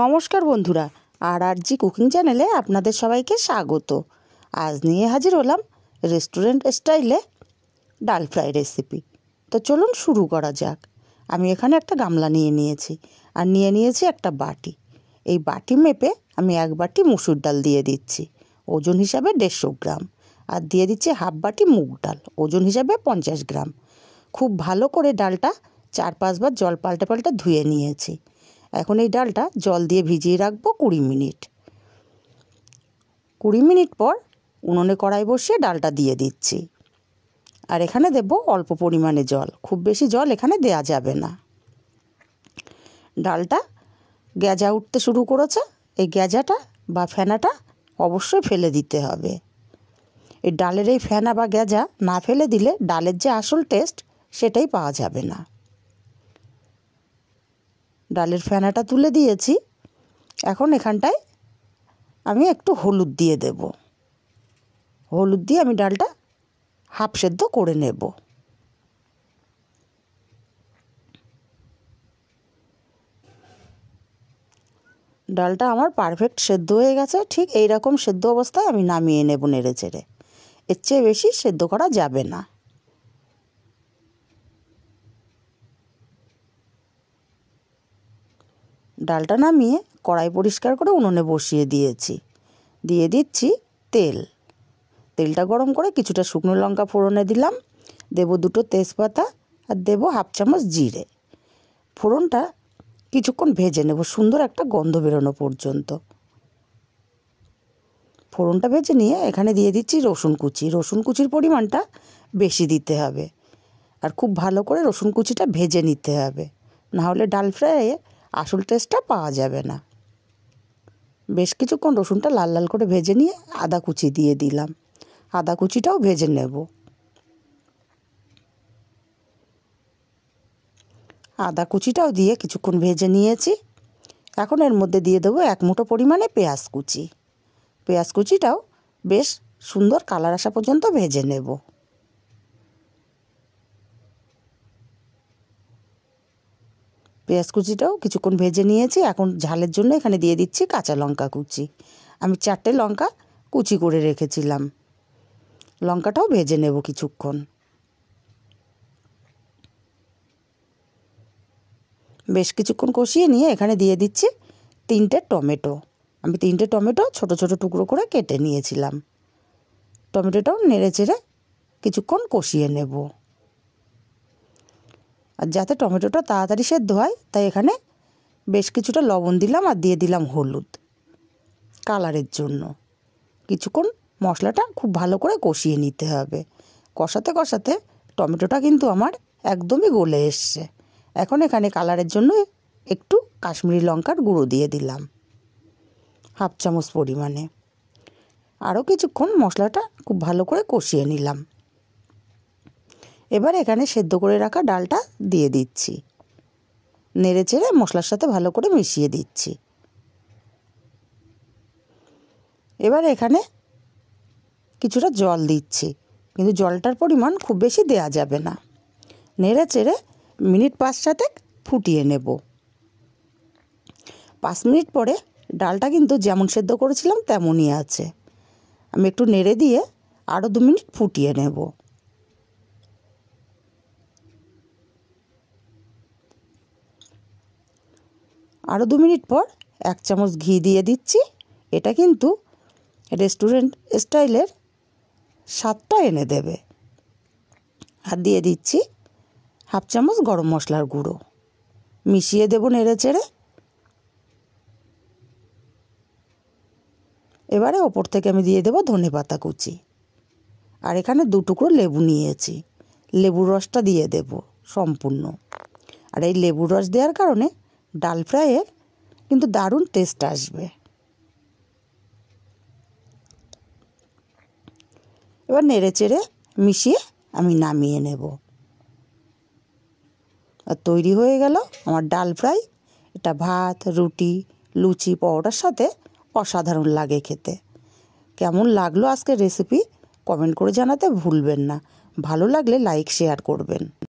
নমস্কার বন্ধুরা আর আর জি কুকিং চ্যানেলে আপনাদের সবাইকে স্বাগত আজ নিয়ে হাজির হলাম রেস্টুরেন্ট স্টাইলে ডাল ফ্রাই রেসিপি তো চলুন শুরু করা যাক আমি এখানে একটা গামলা নিয়ে নিয়েছি আর নিয়ে নিয়েছি একটা বাটি এই বাটি মেপে আমি এক বাটি মুসুর ডাল দিয়ে দিচ্ছি ওজন হিসাবে দেড়শো গ্রাম আর দিয়ে দিচ্ছি হাফ বাটি মুগ ডাল ওজন হিসাবে পঞ্চাশ গ্রাম খুব ভালো করে ডালটা চার পাঁচবার জল পাল্টে পাল্টে ধুয়ে নিয়েছি এখন এই ডালটা জল দিয়ে ভিজিয়ে রাখবো কুড়ি মিনিট কুড়ি মিনিট পর উনুনে কড়াই বসিয়ে ডালটা দিয়ে দিচ্ছি আর এখানে দেব অল্প পরিমাণে জল খুব বেশি জল এখানে দেয়া যাবে না ডালটা গ্যাজা উঠতে শুরু করেছে এই গ্যাজাটা বা ফেনাটা অবশ্যই ফেলে দিতে হবে এই ডালের এই ফেনা বা গ্যাজা না ফেলে দিলে ডালের যে আসল টেস্ট সেটাই পাওয়া যাবে না ডালের ফেনাটা তুলে দিয়েছি এখন এখানটায় আমি একটু হলুদ দিয়ে দেব হলুদ দিয়ে আমি ডালটা হাফ সেদ্ধ করে নেব ডালটা আমার পারফেক্ট সেদ্ধ হয়ে গেছে ঠিক এই রকম সেদ্ধ অবস্থায় আমি নামিয়ে নেব নেড়ে চেড়ে এর চেয়ে বেশি সেদ্ধ করা যাবে না ডালটা নামিয়ে কড়াই পরিষ্কার করে উনুনে বসিয়ে দিয়েছি দিয়ে দিচ্ছি তেল তেলটা গরম করে কিছুটা শুকনো লঙ্কা ফোড়নে দিলাম দেব দুটো তেজপাতা আর দেব হাফ চামচ জিরে ফোড়নটা কিছুক্ষণ ভেজে নেব সুন্দর একটা গন্ধ বেরোনো পর্যন্ত ফোড়নটা ভেজে নিয়ে এখানে দিয়ে দিচ্ছি রসুন কুচি রসুন কুচির পরিমাণটা বেশি দিতে হবে আর খুব ভালো করে রসুন কুচিটা ভেজে নিতে হবে নাহলে ডাল ফ্রাইয়ে আসল টেস্টটা পাওয়া যাবে না বেশ কিছুক্ষণ রসুনটা লাল লাল করে ভেজে নিয়ে আদা কুচি দিয়ে দিলাম আদা কুচিটাও ভেজে নেব আদা কুচিটাও দিয়ে কিছুক্ষণ ভেজে নিয়েছি এখন এর মধ্যে দিয়ে দেবো এক মুঠো পরিমাণে পেঁয়াজ কুচি পেঁয়াজ কুচিটাও বেশ সুন্দর কালার আসা পর্যন্ত ভেজে নেবো পেঁয়াজ কুচিটাও কিছুক্ষণ ভেজে নিয়েছি এখন ঝালের জন্য এখানে দিয়ে দিচ্ছি কাঁচা লঙ্কা কুচি আমি চারটে লঙ্কা কুচি করে রেখেছিলাম লঙ্কাটাও ভেজে নেব কিছুক্ষণ বেশ কিছুক্ষণ কষিয়ে নিয়ে এখানে দিয়ে দিচ্ছি তিনটে টমেটো আমি তিনটে টমেটো ছোট ছোট টুকরো করে কেটে নিয়েছিলাম টমেটোটাও নেড়ে চেড়ে কিছুক্ষণ কষিয়ে নেবো আর যাতে টমেটোটা তাড়াতাড়ি সেদ্ধ হয় তাই এখানে বেশ কিছুটা লবণ দিলাম আর দিয়ে দিলাম হলুদ কালারের জন্য কিছুক্ষণ মশলাটা খুব ভালো করে কষিয়ে নিতে হবে কষাতে কষাতে টমেটোটা কিন্তু আমার একদমই গলে এসছে এখন এখানে কালারের জন্য একটু কাশ্মীরি লঙ্কার গুঁড়ো দিয়ে দিলাম হাফ চামচ পরিমাণে আরও কিছুক্ষণ মশলাটা খুব ভালো করে কষিয়ে নিলাম এবার এখানে সেদ্ধ করে রাখা ডালটা দিয়ে দিচ্ছি নেড়ে চেড়ে মশলার সাথে ভালো করে মিশিয়ে দিচ্ছি এবার এখানে কিছুটা জল দিচ্ছি কিন্তু জলটার পরিমাণ খুব বেশি দেয়া যাবে না নেড়ে চেড়ে মিনিট পাঁচ সাথে ফুটিয়ে নেব পাঁচ মিনিট পরে ডালটা কিন্তু যেমন সেদ্ধ করেছিলাম তেমনই আছে আমি একটু নেড়ে দিয়ে আরও দু মিনিট ফুটিয়ে নেবো আরও দু মিনিট পর এক চামচ ঘি দিয়ে দিচ্ছি এটা কিন্তু রেস্টুরেন্ট স্টাইলের স্বাদটা এনে দেবে আর দিয়ে দিচ্ছি হাফ চামচ গরম মশলার গুঁড়ো মিশিয়ে দেবো নেড়ে চেড়ে এবারে ওপর থেকে আমি দিয়ে দেবো ধনে পাতা কুচি আর এখানে দু টুকরো লেবু নিয়েছি লেবুর রসটা দিয়ে দেব সম্পূর্ণ আর এই লেবুর রস দেওয়ার কারণে ডাল ফ্রাইয়ের কিন্তু দারুণ টেস্ট আসবে এবার নেড়ে চেড়ে মিশিয়ে আমি নামিয়ে নেব আর তৈরি হয়ে গেল আমার ডাল ফ্রাই এটা ভাত রুটি লুচি পরোটার সাথে অসাধারণ লাগে খেতে কেমন লাগলো আজকের রেসিপি কমেন্ট করে জানাতে ভুলবেন না ভালো লাগলে লাইক শেয়ার করবেন